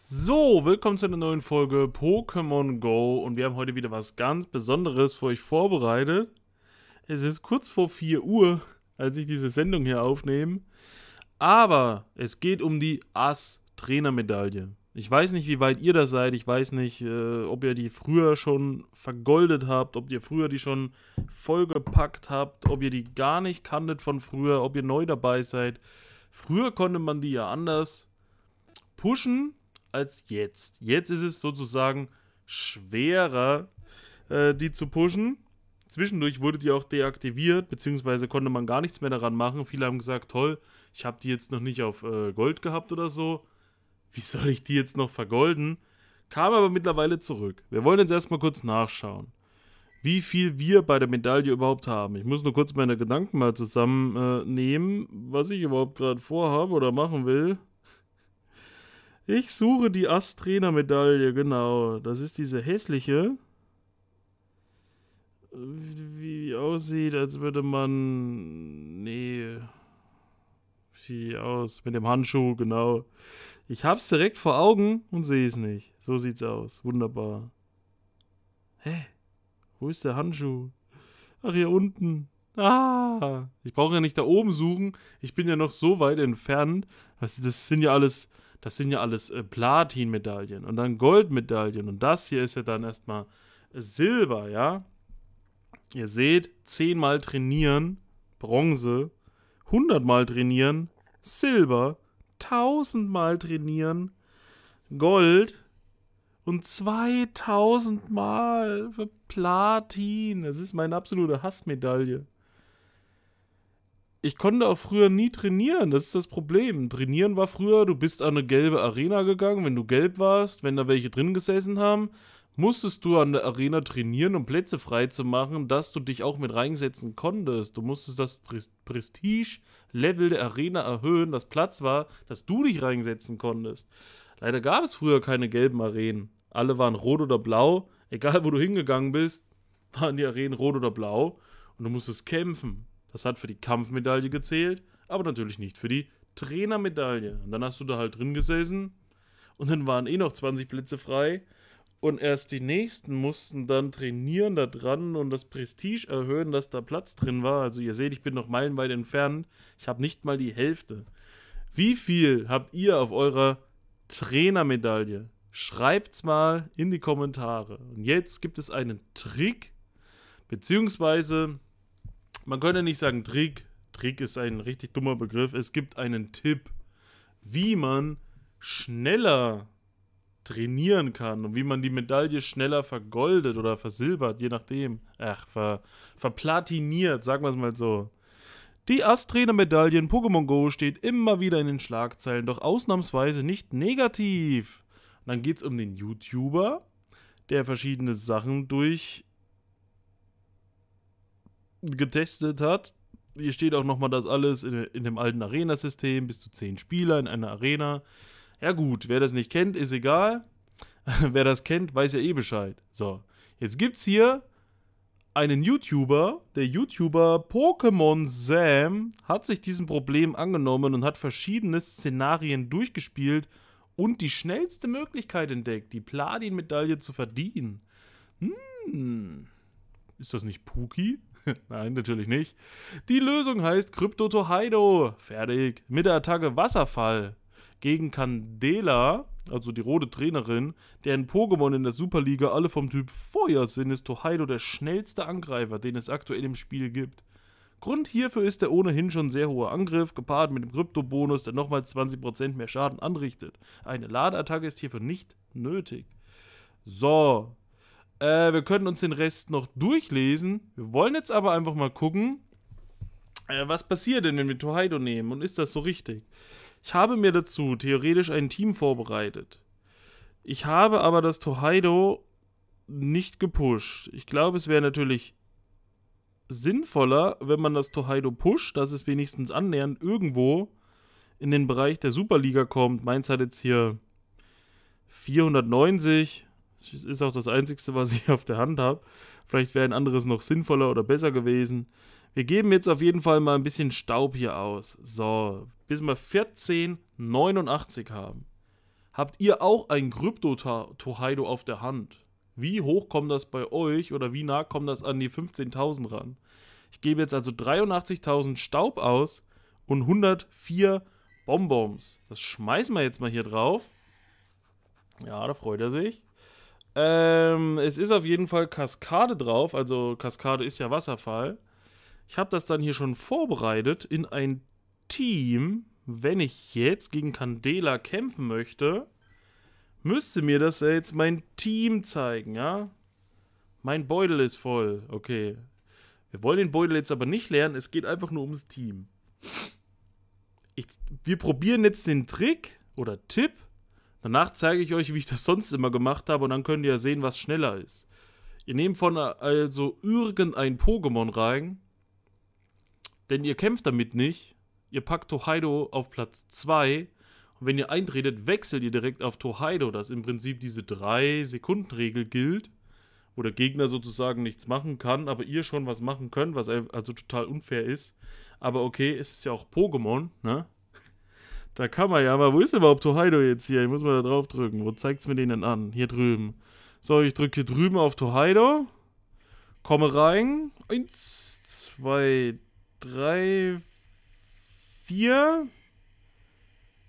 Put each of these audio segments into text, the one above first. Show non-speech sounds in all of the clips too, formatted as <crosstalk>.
So, willkommen zu einer neuen Folge Pokémon Go und wir haben heute wieder was ganz Besonderes für euch vorbereitet. Es ist kurz vor 4 Uhr, als ich diese Sendung hier aufnehme, aber es geht um die Ass-Trainermedaille. Ich weiß nicht, wie weit ihr da seid, ich weiß nicht, äh, ob ihr die früher schon vergoldet habt, ob ihr früher die schon vollgepackt habt, ob ihr die gar nicht kanntet von früher, ob ihr neu dabei seid. Früher konnte man die ja anders pushen, als jetzt. Jetzt ist es sozusagen schwerer, äh, die zu pushen. Zwischendurch wurde die auch deaktiviert, beziehungsweise konnte man gar nichts mehr daran machen. Viele haben gesagt, toll, ich habe die jetzt noch nicht auf äh, Gold gehabt oder so. Wie soll ich die jetzt noch vergolden? Kam aber mittlerweile zurück. Wir wollen jetzt erstmal kurz nachschauen, wie viel wir bei der Medaille überhaupt haben. Ich muss nur kurz meine Gedanken mal zusammennehmen, äh, was ich überhaupt gerade vorhabe oder machen will. Ich suche die Ast-Trainer-Medaille, genau. Das ist diese hässliche. Wie, wie aussieht, als würde man. Nee. Wie aus. Mit dem Handschuh, genau. Ich hab's direkt vor Augen und sehe es nicht. So sieht's aus. Wunderbar. Hä? Wo ist der Handschuh? Ach, hier unten. Ah. Ich brauche ja nicht da oben suchen. Ich bin ja noch so weit entfernt. Das, das sind ja alles das sind ja alles äh, Platin-Medaillen und dann Goldmedaillen und das hier ist ja dann erstmal äh, Silber, ja. Ihr seht, zehnmal trainieren, Bronze, hundertmal trainieren, Silber, tausendmal trainieren, Gold und 2000 Mal für Platin. Das ist meine absolute Hassmedaille ich konnte auch früher nie trainieren. Das ist das Problem. Trainieren war früher, du bist an eine gelbe Arena gegangen, wenn du gelb warst, wenn da welche drin gesessen haben, musstest du an der Arena trainieren, um Plätze frei zu machen, dass du dich auch mit reinsetzen konntest. Du musstest das Prestige-Level der Arena erhöhen, dass Platz war, dass du dich reinsetzen konntest. Leider gab es früher keine gelben Arenen. Alle waren rot oder blau. Egal, wo du hingegangen bist, waren die Arenen rot oder blau. Und du musstest kämpfen. Das hat für die Kampfmedaille gezählt, aber natürlich nicht für die Trainermedaille. Und dann hast du da halt drin gesessen und dann waren eh noch 20 Plätze frei. Und erst die nächsten mussten dann trainieren da dran und das Prestige erhöhen, dass da Platz drin war. Also ihr seht, ich bin noch meilenweit entfernt. Ich habe nicht mal die Hälfte. Wie viel habt ihr auf eurer Trainermedaille? Schreibt's mal in die Kommentare. Und jetzt gibt es einen Trick, beziehungsweise man könnte nicht sagen Trick. Trick ist ein richtig dummer Begriff. Es gibt einen Tipp, wie man schneller trainieren kann und wie man die Medaille schneller vergoldet oder versilbert, je nachdem. Ach, ver, verplatiniert, sagen wir es mal so. Die Asträne-Medaille in Pokémon Go steht immer wieder in den Schlagzeilen, doch ausnahmsweise nicht negativ. dann geht es um den YouTuber, der verschiedene Sachen durch getestet hat. Hier steht auch nochmal das alles in, in dem alten Arena-System, bis zu 10 Spieler in einer Arena. Ja gut, wer das nicht kennt, ist egal. <laughs> wer das kennt, weiß ja eh Bescheid. So, jetzt gibt's hier einen YouTuber, der YouTuber Pokémon Sam, hat sich diesem Problem angenommen und hat verschiedene Szenarien durchgespielt und die schnellste Möglichkeit entdeckt, die Platin-Medaille zu verdienen. Hm. Ist das nicht Puki? <laughs> Nein, natürlich nicht. Die Lösung heißt Crypto Torhaido. Fertig. Mit der Attacke Wasserfall gegen Candela, also die rote Trainerin, deren Pokémon in der Superliga alle vom Typ Feuer sind, ist Torhaido der schnellste Angreifer, den es aktuell im Spiel gibt. Grund hierfür ist der ohnehin schon sehr hohe Angriff, gepaart mit dem Krypto-Bonus, der nochmal 20% mehr Schaden anrichtet. Eine Ladeattacke ist hierfür nicht nötig. So, äh, wir können uns den Rest noch durchlesen. Wir wollen jetzt aber einfach mal gucken, äh, was passiert denn, wenn wir Tohaido nehmen und ist das so richtig? Ich habe mir dazu theoretisch ein Team vorbereitet. Ich habe aber das Tohaido nicht gepusht. Ich glaube, es wäre natürlich sinnvoller, wenn man das Tohaido pusht, dass es wenigstens annähernd irgendwo in den Bereich der Superliga kommt. Meins hat jetzt hier 490, das ist auch das Einzige, was ich <laughs> auf der Hand habe. Vielleicht wäre ein anderes noch sinnvoller oder besser gewesen. Wir geben jetzt auf jeden Fall mal ein bisschen Staub hier aus. So, bis wir 1489 haben. Habt ihr auch ein Krypto-Tohaido auf der Hand? Wie hoch kommt das bei euch oder wie nah kommt das an die 15.000 ran? Ich gebe jetzt also 83.000 Staub aus und 104 Bonbons. Das schmeißen wir jetzt mal hier drauf. Ja, da freut er sich. Ähm, es ist auf jeden Fall Kaskade drauf, also Kaskade ist ja Wasserfall. Ich habe das dann hier schon vorbereitet in ein Team. Wenn ich jetzt gegen Candela kämpfen möchte, müsste mir das ja jetzt mein Team zeigen, ja? Mein Beutel ist voll, okay. Wir wollen den Beutel jetzt aber nicht lernen, es geht einfach nur ums Team. Ich, wir probieren jetzt den Trick oder Tipp, Danach zeige ich euch, wie ich das sonst immer gemacht habe und dann könnt ihr ja sehen, was schneller ist. Ihr nehmt von also irgendein Pokémon rein, denn ihr kämpft damit nicht. Ihr packt Tohaido auf Platz 2 und wenn ihr eintretet, wechselt ihr direkt auf Tohaido, dass im Prinzip diese 3-Sekunden-Regel gilt, wo der Gegner sozusagen nichts machen kann, aber ihr schon was machen könnt, was also total unfair ist. Aber okay, es ist ja auch Pokémon, ne? Da kann man ja mal. Wo ist überhaupt Hokkaido jetzt hier? Ich muss mal da drauf drücken. Wo zeigt es mir den denn an? Hier drüben. So, ich drücke hier drüben auf Hokkaido. Komme rein. Eins, zwei, drei, vier.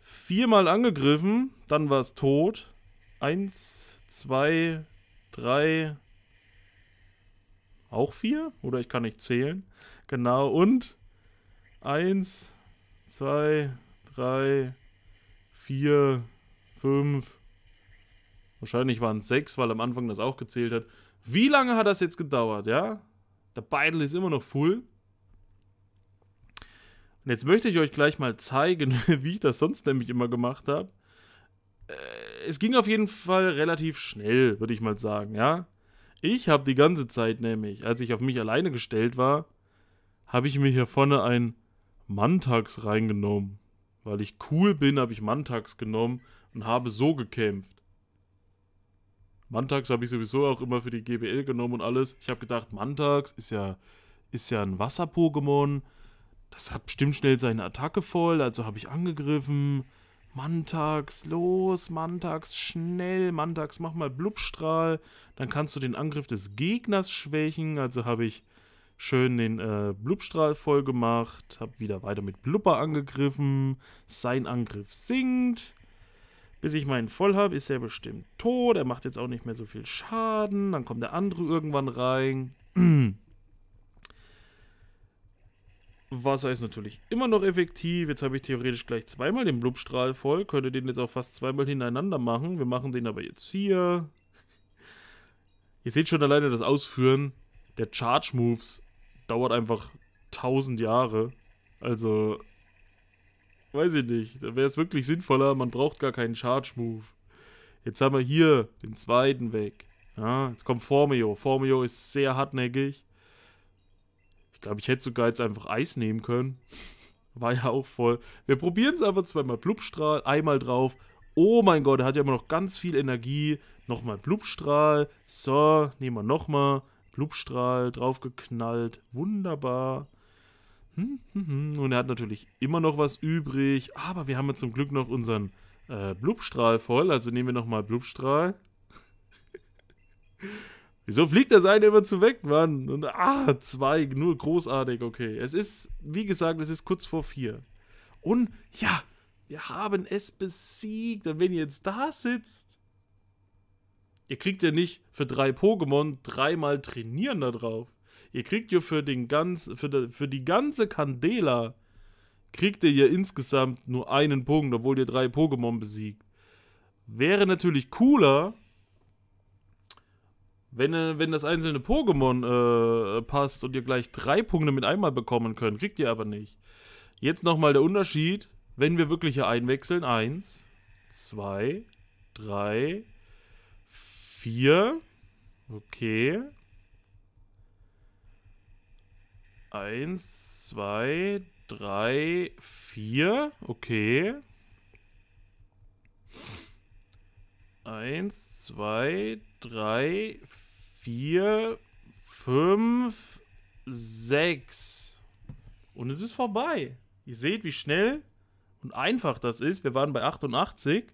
Viermal angegriffen. Dann war es tot. Eins, zwei, drei. Auch vier? Oder ich kann nicht zählen. Genau. Und eins, zwei, drei drei, vier, fünf, wahrscheinlich waren es sechs, weil am Anfang das auch gezählt hat. Wie lange hat das jetzt gedauert, ja? Der Beidel ist immer noch full. Und jetzt möchte ich euch gleich mal zeigen, <laughs> wie ich das sonst nämlich immer gemacht habe. Äh, es ging auf jeden Fall relativ schnell, würde ich mal sagen, ja? Ich habe die ganze Zeit nämlich, als ich auf mich alleine gestellt war, habe ich mir hier vorne ein Mantax reingenommen. Weil ich cool bin, habe ich Mantax genommen und habe so gekämpft. Mantax habe ich sowieso auch immer für die GBL genommen und alles. Ich habe gedacht, Mantax ist ja, ist ja ein Wasser-Pokémon. Das hat bestimmt schnell seine Attacke voll, also habe ich angegriffen. Mantax, los, Mantax, schnell, Mantax, mach mal Blubstrahl. Dann kannst du den Angriff des Gegners schwächen, also habe ich schön den äh, Blubstrahl voll gemacht, habe wieder weiter mit Blubber angegriffen, sein Angriff sinkt. Bis ich meinen voll habe, ist er bestimmt tot, er macht jetzt auch nicht mehr so viel Schaden, dann kommt der andere irgendwann rein. <clears throat> Wasser ist natürlich immer noch effektiv. Jetzt habe ich theoretisch gleich zweimal den Blubstrahl voll. Könnte den jetzt auch fast zweimal hintereinander machen. Wir machen den aber jetzt hier. Ihr seht schon alleine das Ausführen der Charge Moves dauert einfach 1000 Jahre. Also, weiß ich nicht. Da wäre es wirklich sinnvoller, man braucht gar keinen Charge Move. Jetzt haben wir hier den zweiten weg. Ja, jetzt kommt Formio. Formio ist sehr hartnäckig. Ich glaube, ich hätte sogar jetzt einfach Eis nehmen können. <laughs> War ja auch voll. Wir probieren es einfach zweimal Blubstrahl, einmal drauf. Oh mein Gott, er hat ja immer noch ganz viel Energie. Nochmal Blubstrahl. So, nehmen wir nochmal. Blubstrahl draufgeknallt. Wunderbar. Hm, hm, hm. Und er hat natürlich immer noch was übrig. Aber wir haben ja zum Glück noch unseren äh, Blubstrahl voll. Also nehmen wir nochmal Blubstrahl. <laughs> Wieso fliegt das eine immer zu weg, Mann? Und ah, zwei, nur großartig, okay. Es ist, wie gesagt, es ist kurz vor vier. Und ja, wir haben es besiegt. Und wenn ihr jetzt da sitzt Ihr kriegt ja nicht für drei Pokémon dreimal trainieren da drauf. Ihr kriegt ja für, den ganz, für, de, für die ganze Candela kriegt ihr ja insgesamt nur einen Punkt, obwohl ihr drei Pokémon besiegt. Wäre natürlich cooler, wenn, äh, wenn das einzelne Pokémon äh, passt und ihr gleich drei Punkte mit einmal bekommen könnt. Kriegt ihr aber nicht. Jetzt nochmal der Unterschied, wenn wir wirklich hier einwechseln. Eins, zwei, drei, 4. Okay. Eins, zwei, drei, vier. Okay. Eins, zwei, drei, vier, fünf, sechs. Und es ist vorbei. Ihr seht, wie schnell und einfach das ist. Wir waren bei 88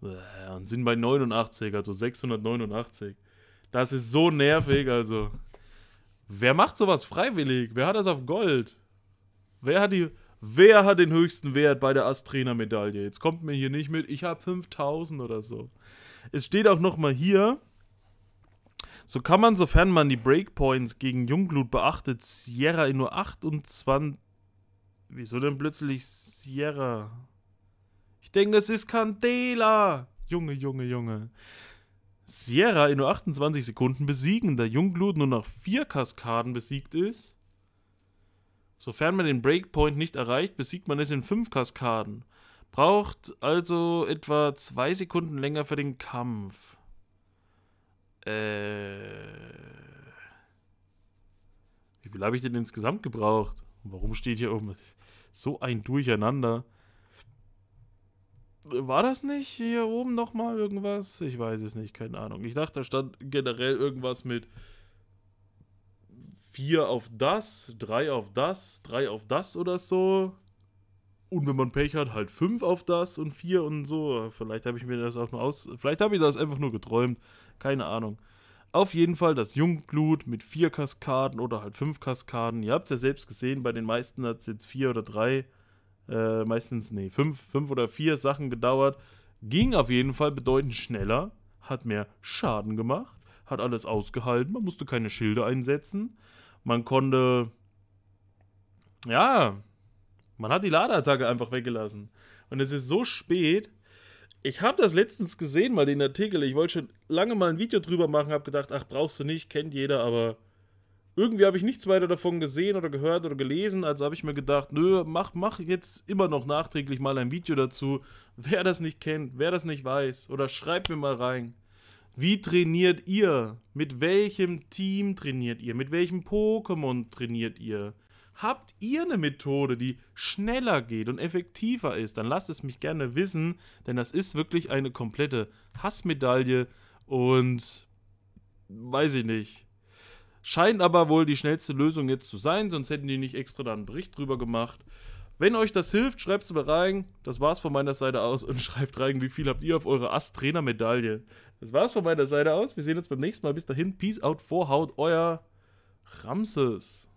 und sind bei 89, also 689. Das ist so nervig, also. Wer macht sowas freiwillig? Wer hat das auf Gold? Wer hat die wer hat den höchsten Wert bei der Astrainer Medaille? Jetzt kommt mir hier nicht mit, ich habe 5000 oder so. Es steht auch noch mal hier, so kann man, sofern man die Breakpoints gegen Jungblut beachtet, Sierra in nur 28 Wieso denn plötzlich Sierra? Ich denke, es ist Candela. Junge, Junge, Junge. Sierra in nur 28 Sekunden besiegen, da Jungblut nur nach vier Kaskaden besiegt ist. Sofern man den Breakpoint nicht erreicht, besiegt man es in fünf Kaskaden. Braucht also etwa zwei Sekunden länger für den Kampf. Äh. Wie viel habe ich denn insgesamt gebraucht? Warum steht hier irgendwas? So ein Durcheinander. War das nicht hier oben nochmal irgendwas? Ich weiß es nicht, keine Ahnung. Ich dachte, da stand generell irgendwas mit 4 auf das, 3 auf das, 3 auf das oder so. Und wenn man Pech hat, halt 5 auf das und 4 und so. Vielleicht habe ich mir das auch nur aus. Vielleicht habe ich das einfach nur geträumt. Keine Ahnung. Auf jeden Fall das Jungglut mit 4 Kaskaden oder halt 5 Kaskaden. Ihr habt es ja selbst gesehen, bei den meisten hat es jetzt 4 oder 3 äh, meistens, nee, fünf, fünf oder vier Sachen gedauert. Ging auf jeden Fall bedeutend schneller, hat mehr Schaden gemacht, hat alles ausgehalten, man musste keine Schilde einsetzen. Man konnte. Ja, man hat die Ladeattacke einfach weggelassen. Und es ist so spät. Ich habe das letztens gesehen, mal den Artikel. Ich wollte schon lange mal ein Video drüber machen, habe gedacht, ach, brauchst du nicht, kennt jeder, aber irgendwie habe ich nichts weiter davon gesehen oder gehört oder gelesen, also habe ich mir gedacht, nö, mach, mach jetzt immer noch nachträglich mal ein Video dazu. Wer das nicht kennt, wer das nicht weiß, oder schreibt mir mal rein. Wie trainiert ihr? Mit welchem Team trainiert ihr? Mit welchem Pokémon trainiert ihr? Habt ihr eine Methode, die schneller geht und effektiver ist? Dann lasst es mich gerne wissen, denn das ist wirklich eine komplette Hassmedaille und weiß ich nicht Scheint aber wohl die schnellste Lösung jetzt zu sein, sonst hätten die nicht extra da einen Bericht drüber gemacht. Wenn euch das hilft, schreibt es mal rein. Das war's von meiner Seite aus und <laughs> schreibt rein, wie viel habt ihr auf eure Ast-Trainer-Medaille. Das war's von meiner Seite aus. Wir sehen uns beim nächsten Mal. Bis dahin, Peace out, Vorhaut, euer Ramses.